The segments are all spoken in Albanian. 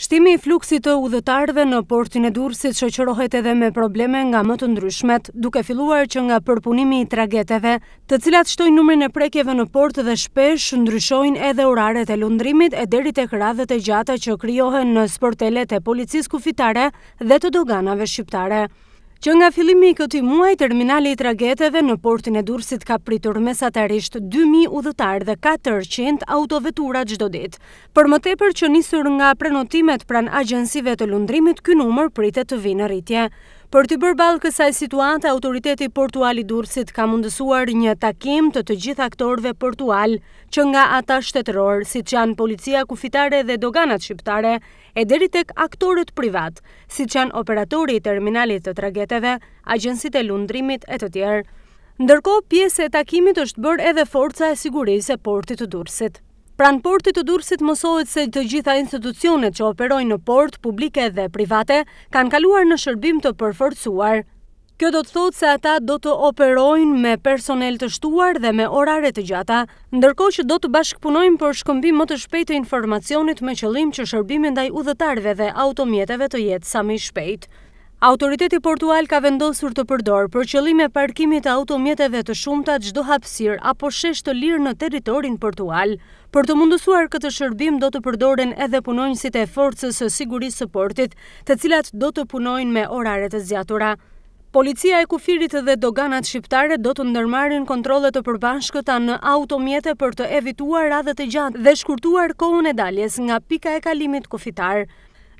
Shtimi i fluksit të udhëtarëve në portin e Durrësit shoqërohet edhe me probleme nga më të ndryshmet, duke filluar që nga përpunimi i trageteve, të cilat shtojnë numrin e prekjeve në port dhe shpesh ndryshojnë edhe oraret e lundrimit e deri tek radhët e gjata që krijohen në sportelet e policisë kufitare dhe të doganave shqiptare që nga fillimi i këti muaj, terminali i trageteve në portin e dursit ka pritur mesatarisht 2.000 udhëtar dhe 400 autovetura gjdo dit. Për më tepër që njësur nga prenotimet pran agjensive të lundrimit, kënumër pritet të vinë rritje. Për të bërë balë kësaj situatë, autoriteti portuali dursit ka mundësuar një takim të të gjithë aktorve portual që nga ata shtetërorë, si që janë policia kufitare dhe doganat shqiptare, e deri tek aktorit privat, si që janë operatori i terminalit të trageteve, agjensit e lundrimit e të tjerë. Ndërko, pjesë e takimit është bërë edhe forca e sigurisë e portit të dursit. Pran portit të dursit mësohet se të gjitha institucionet që operojnë në port, publike dhe private, kanë kaluar në shërbim të përforcuar. Kjo do të thotë se ata do të operojnë me personel të shtuar dhe me orare të gjata, ndërko që do të bashkëpunojnë për shkëmbim më të shpejt të informacionit me qëllim që shërbimin daj udhëtarve dhe automjeteve të jetë sami shpejt. Autoriteti Portual ka vendosur të përdor për qëllime parkimit automjeteve të shumëta gjdo hapsir apo shesh të lirë në teritorin Portual. Për të mundësuar këtë shërbim do të përdoren edhe punojnësit e forcës së sigurisë së portit, të cilat do të punojnë me oraret e zjatura. Policia e kufirit dhe doganat shqiptare do të ndërmarin kontrole të përbashkëta në automjete për të evituar radhët e gjatë dhe shkurtuar kohën e daljes nga pika e kalimit kufitar.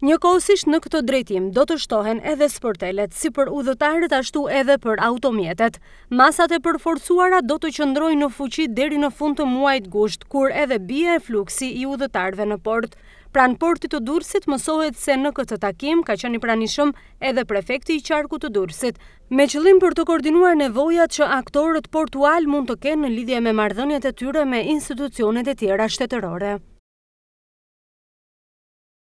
Njëkohësisht në këtë drejtim do të shtohen edhe sportelet, si për udhëtarët ashtu edhe për automjetet. Masat e përforcuara do të qëndrojnë në fuqi deri në fund të muajit gusht, kur edhe bie e fluksi i udhëtarëve në port. Pran portit të Durrësit mësohet se në këtë takim ka qenë i pranishëm edhe prefekti i qarkut të Durrësit, me qëllim për të koordinuar nevojat që aktorët portual mund të kenë në lidhje me marrëdhëniet e tyre me institucionet e tjera shtetërore.